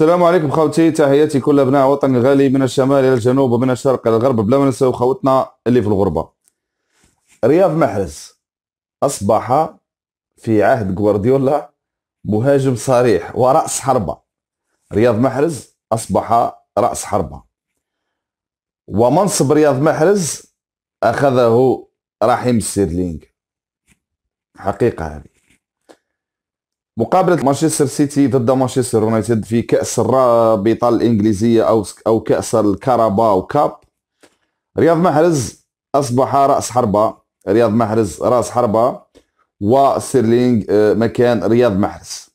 السلام عليكم خوتي تحياتي كل ابناء وطني الغالي من الشمال الى الجنوب ومن الشرق الى الغرب بلا ما ننساو خوتنا اللي في الغربه رياض محرز اصبح في عهد غوارديولا مهاجم صريح وراس حربه رياض محرز اصبح راس حربه ومنصب رياض محرز اخذه رحيم السيرلينغ حقيقه هذه مقابله مانشستر سيتي ضد مانشستر يونايتد في كاس الرابطه الانجليزيه او او كاس الكاراباو كاب رياض محرز اصبح راس حربه رياض محرز راس حربه وسيرلينغ آه، مكان رياض محرز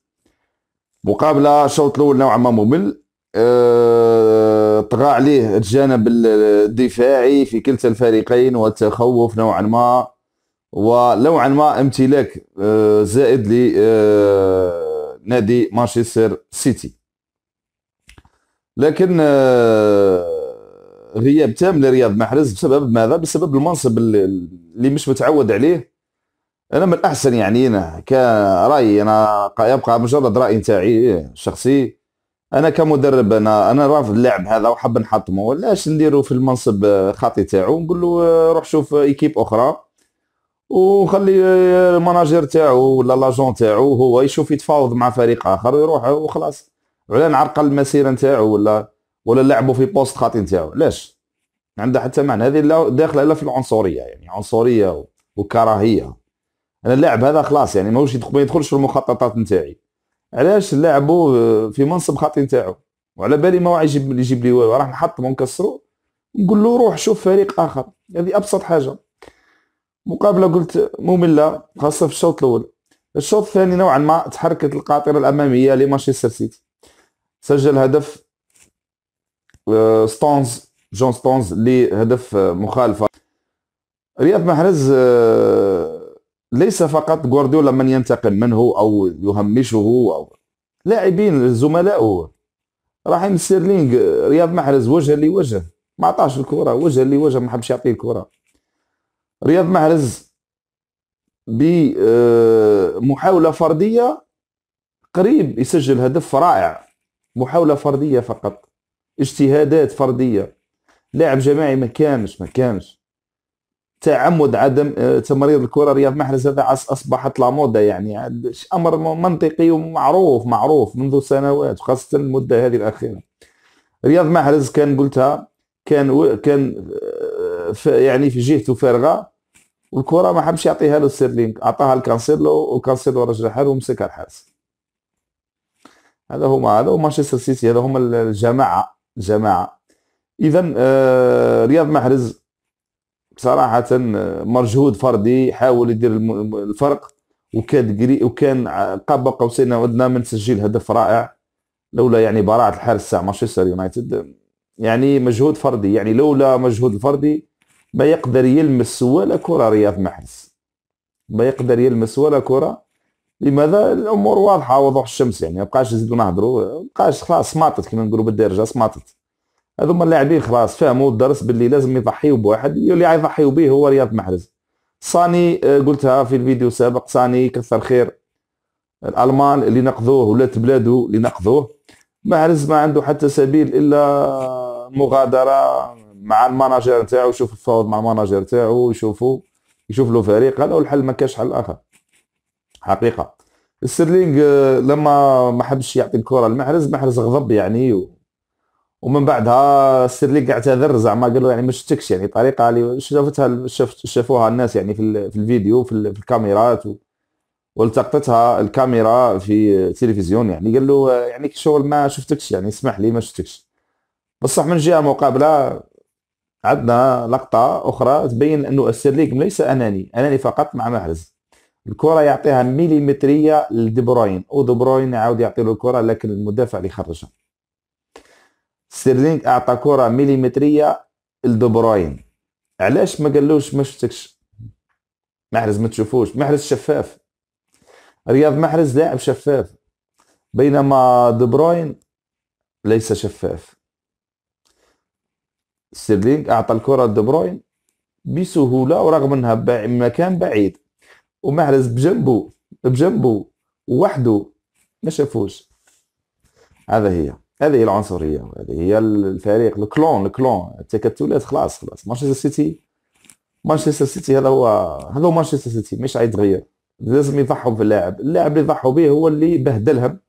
مقابله الشوط الاول نوعا ما ممل آه، طغى عليه الجانب الدفاعي في كلتا الفريقين والتخوف نوعا ما ونوعا ما امتلاك آه، زائد لنادي آه، مانشستر سيتي لكن آه، غياب تام لرياض محرز بسبب ماذا بسبب المنصب اللي مش متعود عليه انا من الاحسن يعني انا كرايي انا يبقى مجرد راي نتاعي الشخصي إيه، انا كمدرب انا انا رافض اللاعب هذا وحاب نحطمه ولاش نديرو في المنصب خاطي تاعو نقول له روح شوف ايكيب اخرى وخلي المناجير تاعو ولا لاجون تاعو هو يشوف يتفاوض مع فريق اخر ويروح وخلاص ولا نعرقل المسيره نتاعو ولا ولا نلعبوا في بوست خاطي نتاعو علاش عندها حتى معنى هذه داخله الا في العنصريه يعني عنصريه وكراهيه انا اللاعب هذا خلاص يعني ماهوش ما يدخلش في المخططات نتاعي علاش نلعبو آه، في منصب خاطي نتاعو وعلى بالي ما يجيب يجيب لي والو راح نحطمو نكسرو نقول له روح شوف فريق اخر هذه ابسط حاجه مقابله قلت ممله خاصه في الشوط الاول الشوط الثاني نوعا ما تحركت القاطره الاماميه لمانشستر سيتي سجل هدف آه، ستونز جون ستونز لهدف آه، مخالفه رياض محرز آه، ليس فقط غوارديولا من ينتقم منه او يهمشه او لاعبين زملائه رحيم سيرلينغ رياض محرز وجه لوجه ما عطاش الكره وجه لوجه ما حبش يعطيه الكره رياض محرز بمحاوله فرديه قريب يسجل هدف رائع محاوله فرديه فقط اجتهادات فرديه لاعب جماعي ما كانش ما كانش تعمد عدم آه، تمرير الكره رياض محرز هذا اصبحت لا موضه يعني امر منطقي ومعروف معروف منذ سنوات خاصه المده هذه الاخيره رياض محرز كان قلتها كان كان آه، يعني في جهته فارغه الكره ما حبش يعطيها له سيرلينك اعطاها لكانسيلو وكانسيلو رجعها له ومسكها الحارس هذا هما هذا هو مانشستر سيتي هذا هما الجماعه الجماعه اذا آه رياض محرز بصراحة آه، مجهود فردي حاول يدير الفرق وكان وكان قاب قوسين ودنا من تسجيل هدف رائع لولا يعني براعه الحارس تاع مانشستر يونايتد يعني مجهود فردي يعني لولا مجهود الفردي ما يقدر يلمس ولا كرة رياض محرز ما يقدر يلمس ولا كرة لماذا الامور واضحه وضوح الشمس يعني ما بقاش نزيدو نهضرو ما بقاش خلاص سماطت كما نقولو بالدارجه سماطت هذوما اللاعبين خلاص فهموا الدرس باللي لازم يضحيوا بواحد اللي يضحيوا به هو رياض محرز صاني آه، قلتها في الفيديو السابق صاني كثر خير الالمان اللي نقضوه ولات بلاده اللي نقضوه محرز ما عنده حتى سبيل الا مغادره مع الماناجر نتاعو يشوف الفوض مع الماناجر نتاعو يشوفو يشوف له فريق هذا الحل ما كاش حل اخر حقيقه السيرلينغ آه، لما ما حبش يعطي الكره لمحرز محرز غضب يعني و... ومن بعدها السيرلينغ اعتذر زعما قال له يعني مش تكش يعني طريقه اللي شافتها شفت شافوها الناس يعني في, في الفيديو في, في الكاميرات و... والتقطتها الكاميرا في التلفزيون يعني قال له آه، يعني شغل ما شفتكش يعني اسمح لي ما شفتكش بصح من جهه مقابله عندنا لقطه اخرى تبين انه السيرليك ليس اناني اناني فقط مع محرز الكره يعطيها مليمتريه لدبروين ودبروين يعاود يعطي له الكره لكن المدافع اللي خرجها سيرلينغ اعطى كره مليمتريه لدبروين علاش ما قالوش ما شفتكش محرز ما تشوفوش محرز شفاف رياض محرز لاعب شفاف بينما دبروين ليس شفاف ستيرلينج اعطى الكره لدبروين بروين بسهوله ورغم انها مكان بعيد ومحرز بجنبه بجنبه وحده ما شافوش هذا هي هذه هي العنصريه هذه هي الفريق الكلون الكلون التكتلات خلاص خلاص مانشستر سيتي مانشستر سيتي هذا هو هذا هو مانشستر سيتي مش غيتغير لازم يضحوا في اللاعب اللاعب اللي ضحوا به هو اللي بهدلهم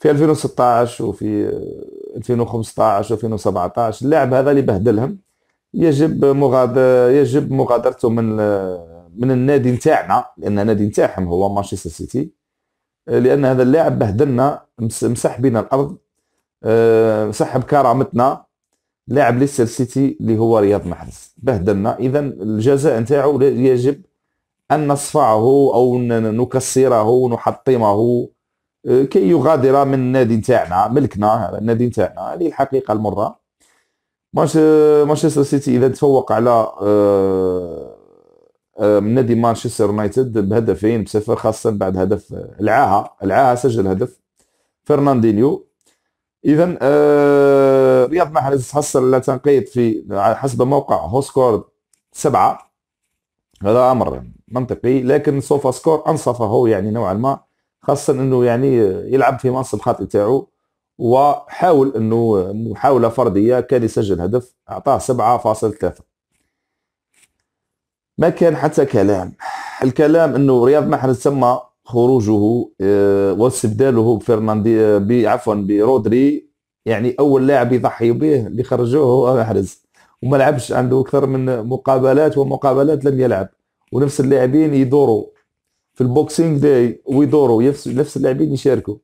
في 2016 وفي 2015 2017 اللاعب هذا اللي بهدلهم يجب مغادر يجب مغادرته من من النادي نتاعنا لان النادي نتاعهم هو مانشستر سيتي لان هذا اللاعب بهدلنا مسح بنا الارض آه، سحب كرامتنا لاعب ليستر سيتي اللي هو رياض محرز بهدلنا اذا الجزاء نتاعو يجب ان نصفعه او نكسره نحطمه آه، كي يغادر من النادي نتاعنا ملكنا هذا النادي نتاعنا هذه الحقيقه المره مانشستر سيتي اذا تفوق على آه، آه، نادي مانشستر يونايتد بهدفين بصفر خاصه بعد هدف العاهه العاهه سجل هدف فرناندينيو اذا رياض محرز تحصل لا تنقيط في حسب موقع هوسكور سبعه هذا امر منطقي لكن سوفا سكور انصفه يعني نوعا ما خاصه انه يعني يلعب في منصب خاطئ تاعو وحاول انه محاوله فرديه كان يسجل هدف اعطاه 7.3 ما كان حتى كلام الكلام انه رياض محرز تم خروجه آه، واستبداله بفرناندي آه، بعفوا عفوا برودري يعني اول لاعب يضحي به اللي خرجوه هو محرز وما لعبش عنده اكثر من مقابلات ومقابلات لم يلعب ونفس اللاعبين يدوروا في البوكسينج داي ويدوروا نفس اللاعبين يشاركوا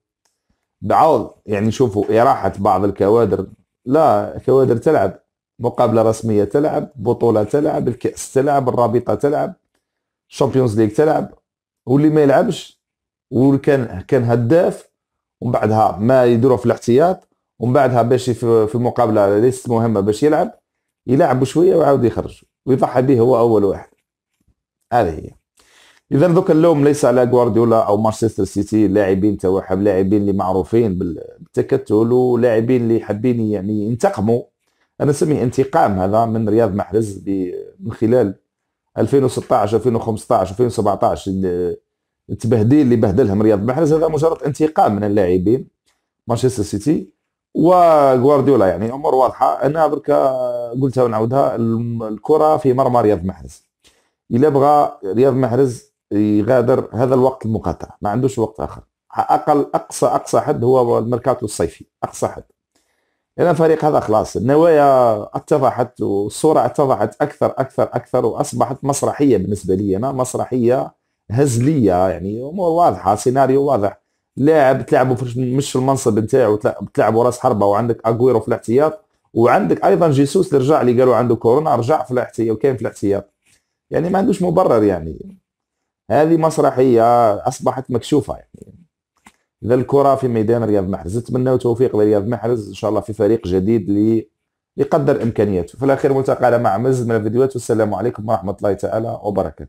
بعوض يعني شوفوا إراحة بعض الكوادر لا كوادر تلعب مقابلة رسمية تلعب بطولة تلعب الكأس تلعب الرابطة تلعب الشامبيونز ليغ تلعب واللي ما يلعبش وكان كان هداف ومن بعدها ما يديروه في الاحتياط ومن بعدها باش في مقابله ليست مهمه باش يلعب يلعب شويه ويعاود يخرج ويضحي به هو اول واحد هذه هي اذا ذوك اللوم ليس على غوارديولا او مانشستر سيتي اللاعبين تاعهم لاعبين اللي معروفين بالتكتل ولاعبين اللي حابين يعني ينتقموا انا سمي انتقام هذا من رياض محرز من خلال 2016 2015 2017 التبهديل اللي بهدلهم رياض محرز هذا مجرد انتقام من اللاعبين مانشستر سيتي وغوارديولا يعني امور واضحه انا برك قلتها ونعاودها الكره في مرمى رياض محرز الا بغى رياض محرز يغادر هذا الوقت المقاطع ما عندوش وقت اخر اقل اقصى اقصى حد هو الميركاتو الصيفي اقصى حد اذا الفريق هذا خلاص النوايا اتضحت والصوره اتضحت اكثر اكثر اكثر واصبحت مسرحيه بالنسبه لي انا مسرحيه هزليه يعني امور واضحه سيناريو واضح لاعب تلعبوا مش في المنصب نتاعو تلعبوا راس حربه وعندك اجويرو في الاحتياط وعندك ايضا جيسوس اللي رجع اللي قالوا عنده كورونا رجع في الاحتياط وكان في الاحتياط يعني ما عندوش مبرر يعني هذه مسرحيه اصبحت مكشوفه يعني اذا الكره في ميدان رياض محرز نتمنى توفيق لرياض محرز ان شاء الله في فريق جديد لي يقدر امكانياته في الاخير ملتقى مع مزد من الفيديوهات والسلام عليكم ورحمه الله تعالى وبركاته